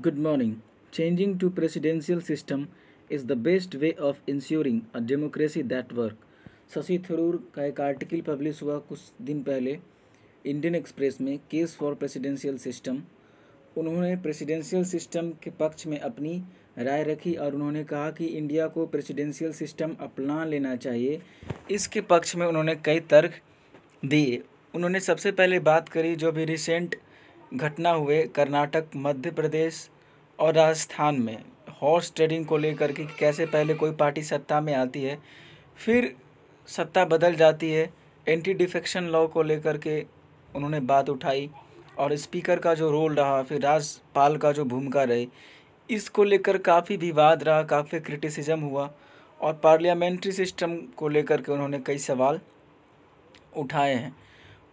Good morning. Changing to presidential system is the best way of ensuring a democracy that work. Shashi Tharoor का एक article publish हुआ कुछ दिन पहले इंडियन एक्सप्रेस में केस फॉर प्रेसिडेंशियल सिस्टम उन्होंने प्रेसिडेंशियल सिस्टम के पक्ष में अपनी राय रखी और उन्होंने कहा कि इंडिया को प्रेसिडेंशियल सिस्टम अपना लेना चाहिए इसके पक्ष में उन्होंने कई तर्क दिए उन्होंने सबसे पहले बात करी जो भी रिसेंट घटना हुए कर्नाटक मध्य प्रदेश और राजस्थान में हॉर्स ट्रेडिंग को लेकर के कैसे पहले कोई पार्टी सत्ता में आती है फिर सत्ता बदल जाती है एंटी डिफेक्शन लॉ को लेकर के उन्होंने बात उठाई और स्पीकर का जो रोल रहा फिर राजपाल का जो भूमिका रही इसको लेकर काफ़ी विवाद रहा काफ़ी क्रिटिसिज्म हुआ और पार्लियामेंट्री सिस्टम को लेकर के उन्होंने कई सवाल उठाए हैं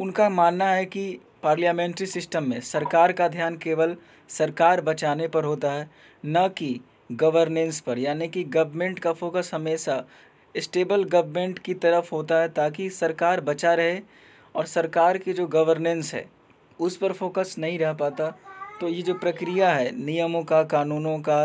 उनका मानना है कि पार्लियामेंट्री सिस्टम में सरकार का ध्यान केवल सरकार बचाने पर होता है न कि गवर्नेंस पर यानी कि गवर्नमेंट का फोकस हमेशा स्टेबल गवर्नमेंट की तरफ होता है ताकि सरकार बचा रहे और सरकार की जो गवर्नेंस है उस पर फोकस नहीं रह पाता तो ये जो प्रक्रिया है नियमों का कानूनों का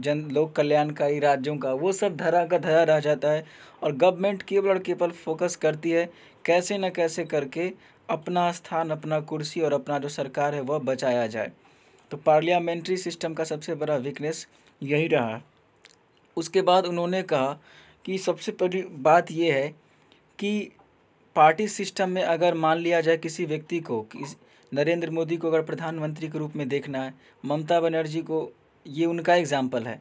जन लोक कल्याणकारी राज्यों का वो सब धरा का धरा रह जाता है और गवर्नमेंट केवल और केवल फोकस करती है कैसे न कैसे करके अपना स्थान अपना कुर्सी और अपना जो सरकार है वह बचाया जाए तो पार्लियामेंट्री सिस्टम का सबसे बड़ा वीकनेस यही रहा उसके बाद उन्होंने कहा कि सबसे बड़ी बात यह है कि पार्टी सिस्टम में अगर मान लिया जाए किसी व्यक्ति को कि नरेंद्र मोदी को अगर प्रधानमंत्री के रूप में देखना है ममता बनर्जी को ये उनका एग्जाम्पल है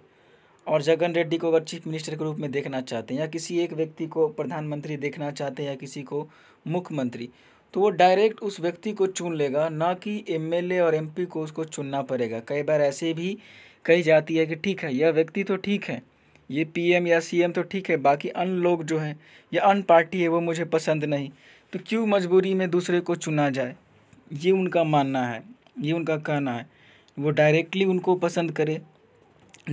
और जगन रेड्डी को अगर चीफ मिनिस्टर के रूप में देखना चाहते हैं या किसी एक व्यक्ति को प्रधानमंत्री देखना चाहते हैं या किसी को मुख्यमंत्री तो वो डायरेक्ट उस व्यक्ति को चुन लेगा ना कि एमएलए और एमपी को उसको चुनना पड़ेगा कई बार ऐसे भी कही जाती है कि ठीक है यह व्यक्ति तो ठीक है ये पीएम या सीएम तो ठीक है बाकी अन्य लोग जो हैं या अन्य पार्टी है वो मुझे पसंद नहीं तो क्यों मजबूरी में दूसरे को चुना जाए ये उनका मानना है ये उनका कहना है वो डायरेक्टली उनको पसंद करें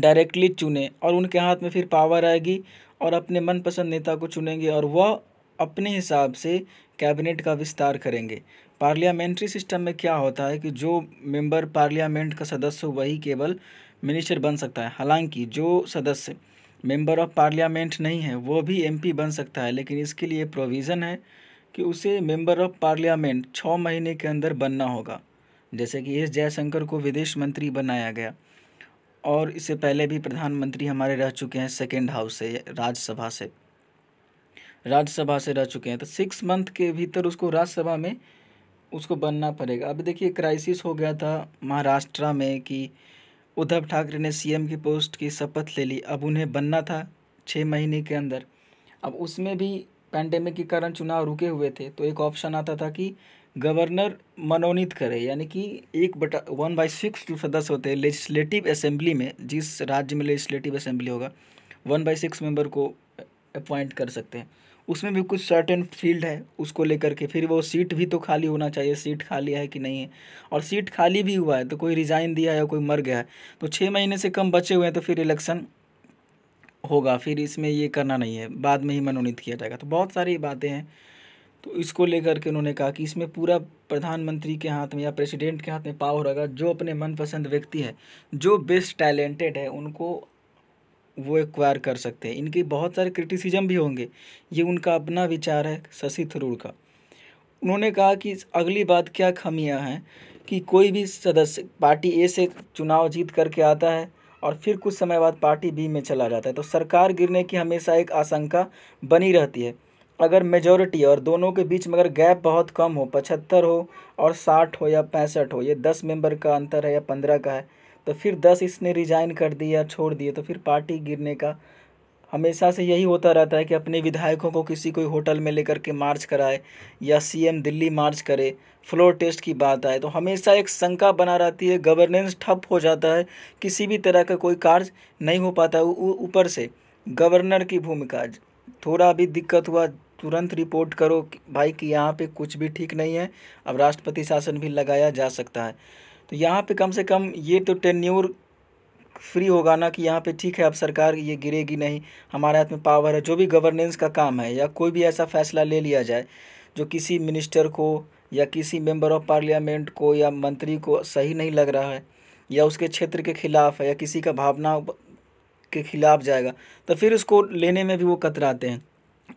डायरेक्टली चुने और उनके हाथ में फिर पावर आएगी और अपने मनपसंद नेता को चुनेंगे और वह अपने हिसाब से कैबिनेट का विस्तार करेंगे पार्लियामेंट्री सिस्टम में क्या होता है कि जो मेंबर पार्लियामेंट का सदस्य हो वही केवल मिनिस्टर बन सकता है हालांकि जो सदस्य मेंबर ऑफ पार्लियामेंट नहीं है वो भी एमपी बन सकता है लेकिन इसके लिए प्रोविज़न है कि उसे मेंबर ऑफ पार्लियामेंट छः महीने के अंदर बनना होगा जैसे कि एस जयशंकर को विदेश मंत्री बनाया गया और इससे पहले भी प्रधानमंत्री हमारे रह चुके हैं सेकेंड हाउस से राज्यसभा से राज्यसभा से रह चुके हैं तो सिक्स मंथ के भीतर उसको राज्यसभा में उसको बनना पड़ेगा अब देखिए क्राइसिस हो गया था महाराष्ट्र में कि उद्धव ठाकरे ने सीएम की पोस्ट की शपथ ले ली अब उन्हें बनना था छः महीने के अंदर अब उसमें भी पैंडेमिक के कारण चुनाव रुके हुए थे तो एक ऑप्शन आता था कि गवर्नर मनोनीत करे यानी कि एक बटा वन बाई सिक्स जो सदस्य होते हैं लेजिस्लेटिव असेंबली में जिस राज्य में लेजिस्लेटिव असेंबली होगा वन बाई सिक्स मेम्बर को अपॉइंट कर सकते हैं उसमें भी कुछ सर्टेन फील्ड है उसको लेकर के फिर वो सीट भी तो खाली होना चाहिए सीट खाली है कि नहीं है और सीट खाली भी हुआ है तो कोई रिज़ाइन दिया है कोई मर गया है तो छः महीने से कम बचे हुए हैं तो फिर इलेक्शन होगा फिर इसमें ये करना नहीं है बाद में ही मनोनीत किया जाएगा तो बहुत सारी बातें हैं तो इसको लेकर के उन्होंने कहा कि इसमें पूरा प्रधानमंत्री के हाथ में या प्रेसिडेंट के हाथ में पावर होगा जो अपने मनपसंद व्यक्ति है जो बेस्ट टैलेंटेड है उनको वो एक्वायर कर सकते हैं इनके बहुत सारे क्रिटिसिज्म भी होंगे ये उनका अपना विचार है शशि थरूर का उन्होंने कहा कि अगली बात क्या खमियाँ हैं कि कोई भी सदस्य पार्टी ए से चुनाव जीत करके आता है और फिर कुछ समय बाद पार्टी बी में चला जाता है तो सरकार गिरने की हमेशा एक आशंका बनी रहती है अगर मेजोरिटी और दोनों के बीच में अगर गैप बहुत कम हो पचहत्तर हो और साठ हो या पैंसठ हो ये दस मेंबर का अंतर है या पंद्रह का है तो फिर दस इसने रिजाइन कर दिया छोड़ दिए तो फिर पार्टी गिरने का हमेशा से यही होता रहता है कि अपने विधायकों को किसी कोई होटल में लेकर के मार्च कराए या सीएम दिल्ली मार्च करे फ्लोर टेस्ट की बात आए तो हमेशा एक शंका बना रहती है गवर्नेंस ठप हो जाता है किसी भी तरह का कोई कार्य नहीं हो पाता ऊपर से गवर्नर की भूमिका थोड़ा भी दिक्कत हुआ तुरंत रिपोर्ट करो भाई कि यहाँ पे कुछ भी ठीक नहीं है अब राष्ट्रपति शासन भी लगाया जा सकता है तो यहाँ पे कम से कम ये तो टेन्यूर फ्री होगा ना कि यहाँ पे ठीक है अब सरकार ये गिरेगी नहीं हमारे हाथ में पावर है जो भी गवर्नेंस का काम है या कोई भी ऐसा फैसला ले लिया जाए जो किसी मिनिस्टर को या किसी मेंबर ऑफ पार्लियामेंट को या मंत्री को सही नहीं लग रहा है या उसके क्षेत्र के खिलाफ है या किसी का भावना के खिलाफ जाएगा तो फिर उसको लेने में भी वो कतराते हैं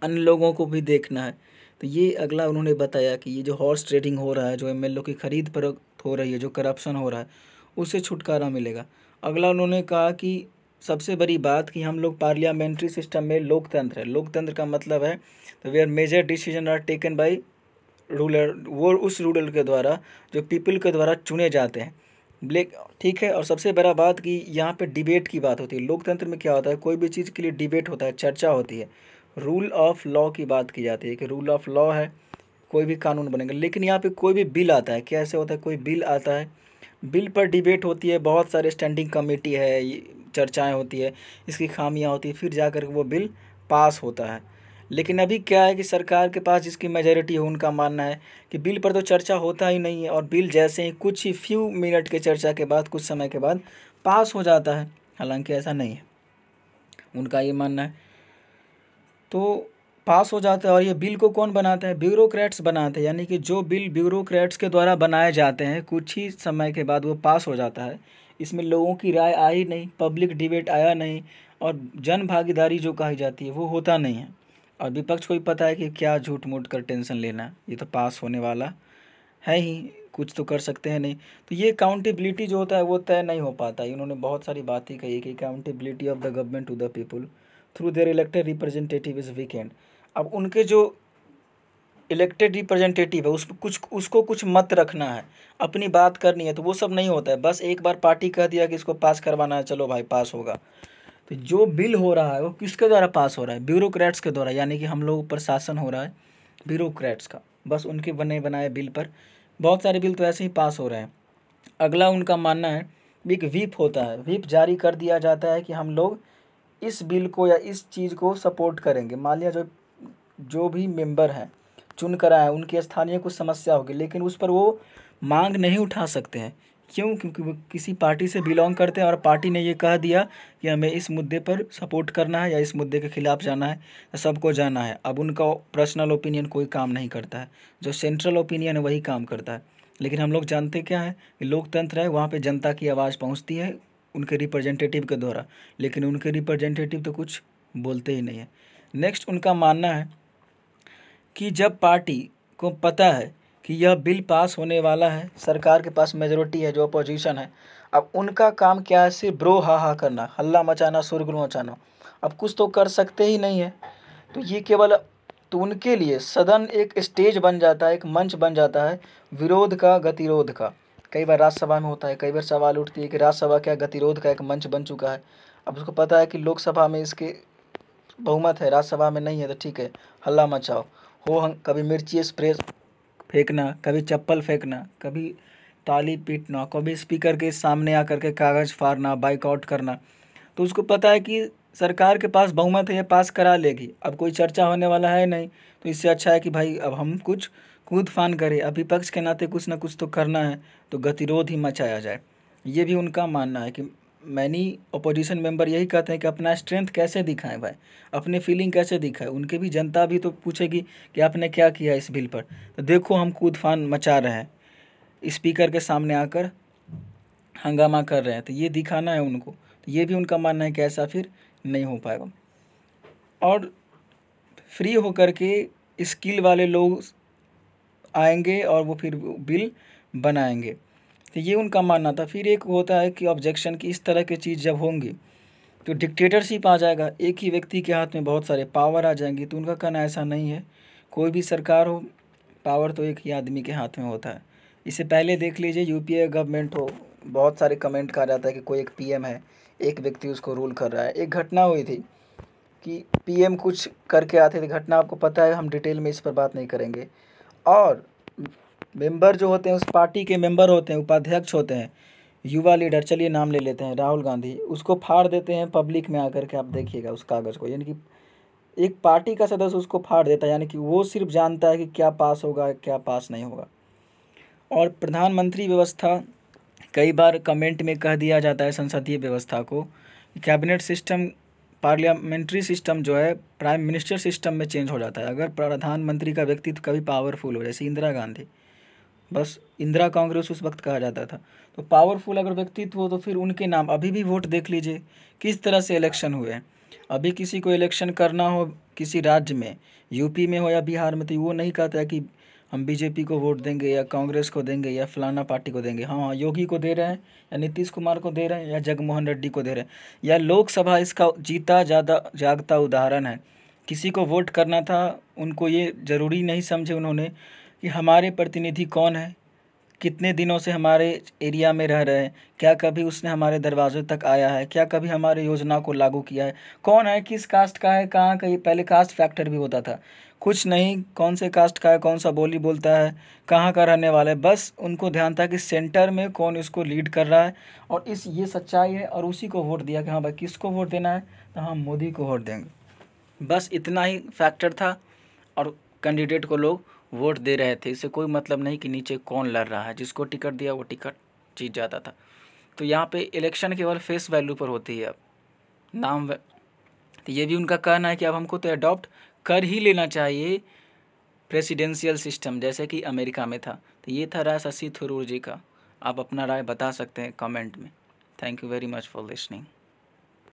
अन्य लोगों को भी देखना है तो ये अगला उन्होंने बताया कि ये जो हॉर्स ट्रेडिंग हो रहा है जो एम की ख़रीद पर हो रही है जो करप्शन हो रहा है उससे छुटकारा मिलेगा अगला उन्होंने कहा कि सबसे बड़ी बात कि हम लोग पार्लियामेंट्री सिस्टम में लोकतंत्र है लोकतंत्र का मतलब है तो are major decision are taken by ruler वो उस रूलर के द्वारा जो पीपल के द्वारा चुने जाते हैं ब्लैक ठीक है और सबसे बड़ा बात कि यहाँ पे डिबेट की बात होती है लोकतंत्र में क्या होता है कोई भी चीज़ के लिए डिबेट होता है चर्चा होती है रूल ऑफ लॉ की बात की जाती है कि रूल ऑफ लॉ है कोई भी कानून बनेगा लेकिन यहाँ पे कोई भी बिल आता है कैसे होता है कोई बिल आता है बिल पर डिबेट होती है बहुत सारे स्टैंडिंग कमेटी है चर्चाएं होती है इसकी खामियां होती है फिर जा कर वो बिल पास होता है लेकिन अभी क्या है कि सरकार के पास जिसकी मेजोरिटी है उनका मानना है कि बिल पर तो चर्चा होता ही नहीं है और बिल जैसे ही कुछ ही फ्यू मिनट के चर्चा के बाद कुछ समय के बाद पास हो जाता है हालांकि ऐसा नहीं है उनका ये मानना है तो पास हो जाता है और ये बिल को कौन बनाता है ब्यूरोक्रेट्स बनाते हैं यानी कि जो बिल ब्यूरोक्रेट्स के द्वारा बनाए जाते हैं कुछ ही समय के बाद वो पास हो जाता है इसमें लोगों की राय आई नहीं पब्लिक डिबेट आया नहीं और जन भागीदारी जो कही जाती है वो होता नहीं है और विपक्ष को भी पता है कि क्या झूठ मूठ कर टेंशन लेना ये तो पास होने वाला है ही कुछ तो कर सकते हैं नहीं तो ये अकाउंटेबिलिटी जो होता है वो तय नहीं हो पाता है इन्होंने बहुत सारी बातें कही कि accountability of the government to the people through their elected representative is weakened अब उनके जो इलेक्टेड रिप्रेजेंटेटिव है उस कुछ उसको कुछ मत रखना है अपनी बात करनी है तो वो सब नहीं होता है बस एक बार पार्टी कह दिया कि इसको पास करवाना है चलो भाई पास होगा तो जो बिल हो रहा है वो किसके द्वारा पास हो रहा है ब्यूरोक्रेट्स के द्वारा यानी कि हम लोगों पर शासन हो रहा है ब्यूरोक्रेट्स का बस उनके बने बनाए बिल पर बहुत सारे बिल तो ऐसे ही पास हो रहे हैं अगला उनका मानना है एक व्हीप होता है व्हीप जारी कर दिया जाता है कि हम लोग इस बिल को या इस चीज़ को सपोर्ट करेंगे मान लिया जो जो भी मेंबर हैं चुन कर आए उनकी स्थानीय कुछ समस्या होगी लेकिन उस पर वो मांग नहीं उठा सकते हैं क्यों क्योंकि वो किसी पार्टी से बिलोंग करते हैं और पार्टी ने ये कह दिया कि हमें इस मुद्दे पर सपोर्ट करना है या इस मुद्दे के खिलाफ जाना है सबको जाना है अब उनका पर्सनल ओपिनियन कोई काम नहीं करता है जो सेंट्रल ओपिनियन है वही काम करता है लेकिन हम लोग जानते क्या है कि लोकतंत्र है वहाँ पर जनता की आवाज़ पहुँचती है उनके रिप्रेजेंटेटिव के द्वारा लेकिन उनके रिप्रेजेंटेटिव तो कुछ बोलते ही नहीं है नेक्स्ट उनका मानना है कि जब पार्टी को पता है कि यह बिल पास होने वाला है सरकार के पास मेजोरिटी है जो अपोजिशन है अब उनका काम क्या है सिर्फ ब्रो हा हा करना हल्ला मचाना सुरगुल मचाना अब कुछ तो कर सकते ही नहीं है तो ये केवल तो उनके लिए सदन एक स्टेज बन जाता है एक मंच बन जाता है विरोध का गतिरोध का कई बार राज्यसभा में होता है कई बार सवाल उठती है कि राज्यसभा क्या गतिरोध का एक मंच बन चुका है अब उसको पता है कि लोकसभा में इसके बहुमत है राज्यसभा में नहीं है तो ठीक है हल्ला मचाओ हो हम कभी मिर्ची स्प्रे फेंकना कभी चप्पल फेंकना कभी ताली पीटना कभी स्पीकर के सामने आकर के कागज़ फाड़ना बाइकआउट करना तो उसको पता है कि सरकार के पास बहुमत है ये पास करा लेगी अब कोई चर्चा होने वाला है नहीं तो इससे अच्छा है कि भाई अब हम कुछ कूद फान करें अब विपक्ष के नाते कुछ ना कुछ तो करना है तो गतिरोध ही मचाया जाए ये भी उनका मानना है कि मैनी अपोजिशन मेंबर यही कहते हैं कि अपना स्ट्रेंथ कैसे दिखाएं भाई अपने फीलिंग कैसे दिखाएं उनके भी जनता भी तो पूछेगी कि आपने क्या किया इस बिल पर तो देखो हम कूद फान मचा रहे हैं स्पीकर के सामने आकर हंगामा कर रहे हैं तो ये दिखाना है उनको तो ये भी उनका मानना है कि ऐसा फिर नहीं हो पाएगा और फ्री होकर के स्किल वाले लोग आएंगे और वो फिर बिल बनाएंगे तो ये उनका मानना था फिर एक होता है कि ऑब्जेक्शन की इस तरह की चीज़ जब होंगी तो डिक्टेटरशिप आ जाएगा एक ही व्यक्ति के हाथ में बहुत सारे पावर आ जाएंगी तो उनका कहना ऐसा नहीं है कोई भी सरकार हो पावर तो एक ही आदमी के हाथ में होता है इससे पहले देख लीजिए यूपीए गवर्नमेंट हो बहुत सारे कमेंट कहा जाता है कि कोई एक पीएम है एक व्यक्ति उसको रूल कर रहा है एक घटना हुई थी कि पीएम कुछ करके आते थे घटना आपको पता है हम डिटेल में इस पर बात नहीं करेंगे और मेंबर जो होते हैं उस पार्टी के मेंबर होते हैं उपाध्यक्ष होते हैं युवा लीडर चलिए नाम ले लेते हैं राहुल गांधी उसको फाड़ देते हैं पब्लिक में आकर के आप देखिएगा उस कागज़ को यानी कि एक पार्टी का सदस्य उसको फाड़ देता है यानी कि वो सिर्फ जानता है कि क्या पास होगा क्या पास नहीं होगा और प्रधानमंत्री व्यवस्था कई बार कमेंट में कह दिया जाता है संसदीय व्यवस्था को कैबिनेट सिस्टम पार्लियामेंट्री सिस्टम जो है प्राइम मिनिस्टर सिस्टम में चेंज हो जाता है अगर प्रधानमंत्री का व्यक्तित्व कभी पावरफुल हो जैसे इंदिरा गांधी बस इंदिरा कांग्रेस उस वक्त कहा जाता था तो पावरफुल अगर व्यक्तित्व हो तो फिर उनके नाम अभी भी वोट देख लीजिए किस तरह से इलेक्शन हुए हैं अभी किसी को इलेक्शन करना हो किसी राज्य में यूपी में हो या बिहार में तो वो नहीं कहता कि हम बीजेपी को वोट देंगे या कांग्रेस को देंगे या फलाना पार्टी को देंगे हाँ हाँ योगी को दे रहे हैं या नीतीश कुमार को दे रहे हैं या जगमोहन रेड्डी को दे रहे हैं या लोकसभा इसका जीता ज़्यादा जागता उदाहरण है किसी को वोट करना था उनको ये ज़रूरी नहीं समझे उन्होंने कि हमारे प्रतिनिधि कौन है कितने दिनों से हमारे एरिया में रह रहे हैं क्या कभी उसने हमारे दरवाजे तक आया है क्या कभी हमारे योजना को लागू किया है कौन है किस कास्ट का है कहाँ का ये पहले कास्ट फैक्टर भी होता था कुछ नहीं कौन से कास्ट का है कौन सा बोली बोलता है कहाँ का रहने वाला है बस उनको ध्यान था कि सेंटर में कौन इसको लीड कर रहा है और इस ये सच्चाई है और उसी को वोट दिया कि हाँ भाई किसको वोट देना है तो हम हाँ, मोदी को वोट देंगे बस इतना ही फैक्टर था और कैंडिडेट को लोग वोट दे रहे थे इससे कोई मतलब नहीं कि नीचे कौन लड़ रहा है जिसको टिकट दिया वो टिकट जीत जाता था तो यहाँ पे इलेक्शन केवल फेस वैल्यू पर होती है अब नाम तो ये भी उनका कहना है कि अब हमको तो अडॉप्ट कर ही लेना चाहिए प्रेसिडेंशियल सिस्टम जैसे कि अमेरिका में था तो ये था राय शशि थरूर जी का आप अपना राय बता सकते हैं कमेंट में thank you very much for listening